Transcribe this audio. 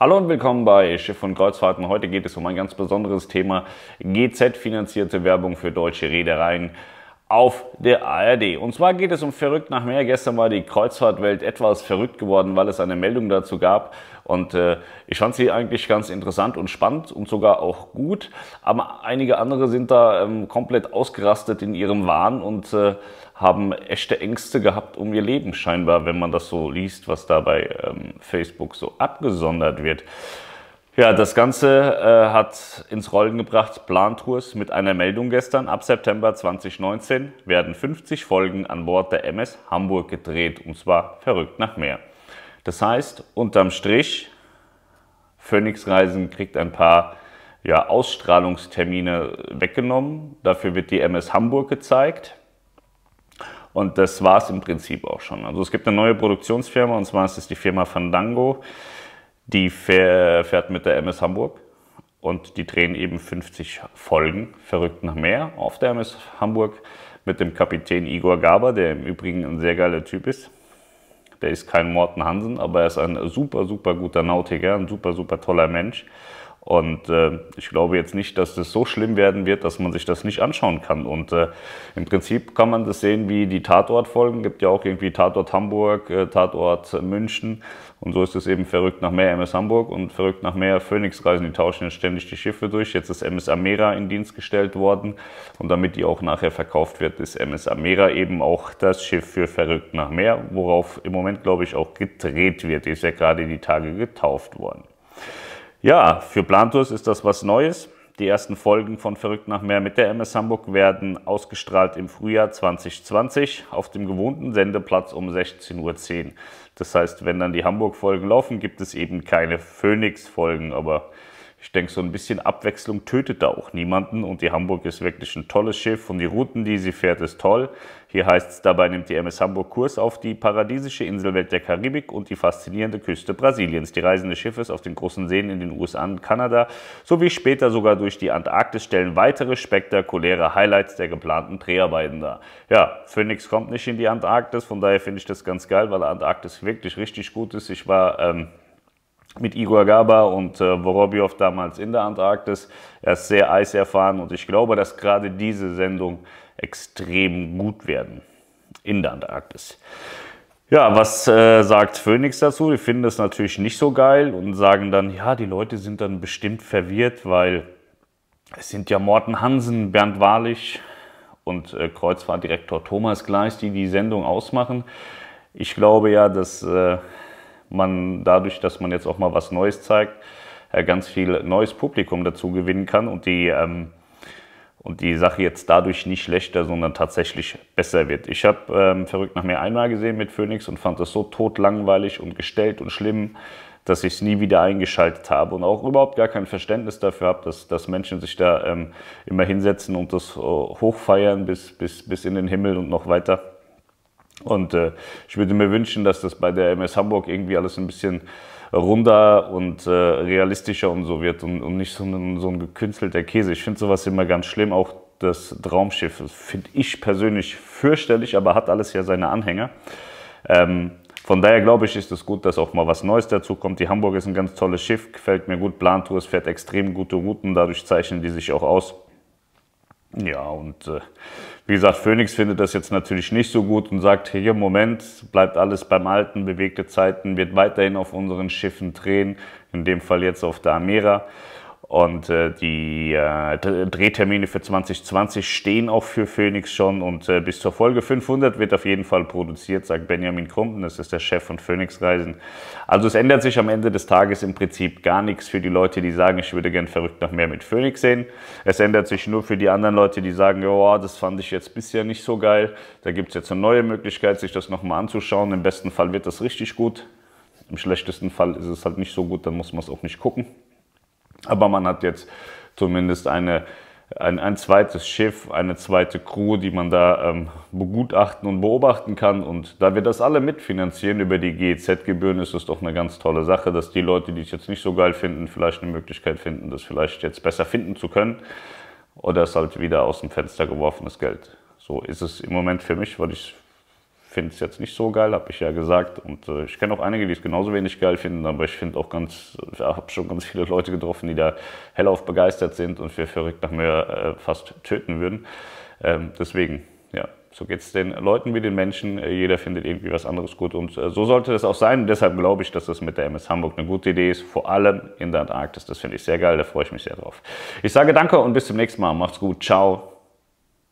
Hallo und willkommen bei Schiff und Kreuzfahrten. Heute geht es um ein ganz besonderes Thema. GZ-finanzierte Werbung für deutsche Reedereien auf der ARD. Und zwar geht es um verrückt nach Meer. Gestern war die Kreuzfahrtwelt etwas verrückt geworden, weil es eine Meldung dazu gab. Und äh, ich fand sie eigentlich ganz interessant und spannend und sogar auch gut. Aber einige andere sind da ähm, komplett ausgerastet in ihrem Wahn und äh, haben echte Ängste gehabt um ihr Leben scheinbar, wenn man das so liest, was da bei ähm, Facebook so abgesondert wird. Ja, das Ganze äh, hat ins Rollen gebracht Plantours mit einer Meldung gestern. Ab September 2019 werden 50 Folgen an Bord der MS Hamburg gedreht und zwar verrückt nach mehr. Das heißt, unterm Strich, Phoenix Reisen kriegt ein paar ja, Ausstrahlungstermine weggenommen. Dafür wird die MS Hamburg gezeigt. Und das war es im Prinzip auch schon. Also es gibt eine neue Produktionsfirma und zwar ist es die Firma Fandango die fährt mit der MS Hamburg und die drehen eben 50 Folgen verrückt nach mehr, auf der MS Hamburg mit dem Kapitän Igor Gaber, der im Übrigen ein sehr geiler Typ ist. Der ist kein Morten Hansen, aber er ist ein super, super guter Nautiker, ein super, super toller Mensch. Und äh, ich glaube jetzt nicht, dass das so schlimm werden wird, dass man sich das nicht anschauen kann. Und äh, im Prinzip kann man das sehen wie die Tatortfolgen. Gibt ja auch irgendwie Tatort Hamburg, äh, Tatort München. Und so ist es eben verrückt nach mehr MS Hamburg und verrückt nach mehr Phoenix-Reisen. Die tauschen jetzt ständig die Schiffe durch. Jetzt ist MS Amera in Dienst gestellt worden. Und damit die auch nachher verkauft wird, ist MS Amera eben auch das Schiff für verrückt nach mehr, worauf im Moment, glaube ich, auch gedreht wird. Die ist ja gerade in die Tage getauft worden. Ja, für Plantours ist das was Neues. Die ersten Folgen von Verrückt nach mehr mit der MS Hamburg werden ausgestrahlt im Frühjahr 2020 auf dem gewohnten Sendeplatz um 16.10 Uhr. Das heißt, wenn dann die Hamburg-Folgen laufen, gibt es eben keine Phoenix-Folgen, aber ich denke, so ein bisschen Abwechslung tötet da auch niemanden. Und die Hamburg ist wirklich ein tolles Schiff und die Routen, die sie fährt, ist toll. Hier heißt es, dabei nimmt die MS Hamburg Kurs auf die paradiesische Inselwelt der Karibik und die faszinierende Küste Brasiliens. Die Reisen des Schiffes auf den großen Seen in den USA und Kanada sowie später sogar durch die Antarktis stellen weitere spektakuläre Highlights der geplanten Dreharbeiten dar. Ja, Phoenix kommt nicht in die Antarktis, von daher finde ich das ganz geil, weil Antarktis wirklich richtig gut ist. Ich war ähm, mit Igor Gaba und äh, Vorobyov damals in der Antarktis. Er ist sehr eiserfahren und ich glaube, dass gerade diese Sendung extrem gut werden in der Antarktis. Ja, was äh, sagt Phoenix dazu? Die finden das natürlich nicht so geil und sagen dann, ja, die Leute sind dann bestimmt verwirrt, weil es sind ja Morten Hansen, Bernd Wahrlich und äh, Kreuzfahrtdirektor Thomas Gleis, die die Sendung ausmachen. Ich glaube ja, dass äh, man dadurch, dass man jetzt auch mal was Neues zeigt, äh, ganz viel neues Publikum dazu gewinnen kann und die, ähm, und die Sache jetzt dadurch nicht schlechter, sondern tatsächlich besser wird. Ich habe ähm, Verrückt nach mir einmal gesehen mit Phoenix und fand das so totlangweilig und gestellt und schlimm, dass ich es nie wieder eingeschaltet habe und auch überhaupt gar kein Verständnis dafür habe, dass, dass Menschen sich da ähm, immer hinsetzen und das äh, hochfeiern bis, bis, bis in den Himmel und noch weiter. Und äh, ich würde mir wünschen, dass das bei der MS Hamburg irgendwie alles ein bisschen runder und äh, realistischer und so wird und, und nicht so ein, so ein gekünstelter Käse. Ich finde sowas immer ganz schlimm, auch das Traumschiff finde ich persönlich fürchterlich, aber hat alles ja seine Anhänger. Ähm, von daher glaube ich, ist es gut, dass auch mal was Neues dazu kommt. Die Hamburg ist ein ganz tolles Schiff, gefällt mir gut. Plantours fährt extrem gute Routen, dadurch zeichnen die sich auch aus. Ja, und äh, wie gesagt, Phoenix findet das jetzt natürlich nicht so gut und sagt, hier, im Moment, bleibt alles beim Alten, bewegte Zeiten, wird weiterhin auf unseren Schiffen drehen, in dem Fall jetzt auf der Amira. Und äh, die äh, Drehtermine für 2020 stehen auch für Phoenix schon und äh, bis zur Folge 500 wird auf jeden Fall produziert, sagt Benjamin Krumpen, das ist der Chef von Phoenix Reisen. Also es ändert sich am Ende des Tages im Prinzip gar nichts für die Leute, die sagen, ich würde gern verrückt noch mehr mit Phoenix sehen. Es ändert sich nur für die anderen Leute, die sagen, oh, das fand ich jetzt bisher nicht so geil. Da gibt es jetzt eine neue Möglichkeit, sich das nochmal anzuschauen. Im besten Fall wird das richtig gut. Im schlechtesten Fall ist es halt nicht so gut, dann muss man es auch nicht gucken. Aber man hat jetzt zumindest eine, ein, ein zweites Schiff, eine zweite Crew, die man da ähm, begutachten und beobachten kann. Und da wir das alle mitfinanzieren über die GEZ-Gebühren, ist es doch eine ganz tolle Sache, dass die Leute, die es jetzt nicht so geil finden, vielleicht eine Möglichkeit finden, das vielleicht jetzt besser finden zu können. Oder es halt wieder aus dem Fenster geworfenes Geld. So ist es im Moment für mich, weil ich finde es jetzt nicht so geil, habe ich ja gesagt. Und äh, ich kenne auch einige, die es genauso wenig geil finden, aber ich finde auch ganz, ich habe schon ganz viele Leute getroffen, die da hellauf begeistert sind und für verrückt nach mir äh, fast töten würden. Ähm, deswegen, ja, so geht es den Leuten wie den Menschen. Äh, jeder findet irgendwie was anderes gut und äh, so sollte das auch sein. Und deshalb glaube ich, dass das mit der MS Hamburg eine gute Idee ist, vor allem in der Antarktis. Das finde ich sehr geil, da freue ich mich sehr drauf. Ich sage danke und bis zum nächsten Mal. Macht's gut, ciao.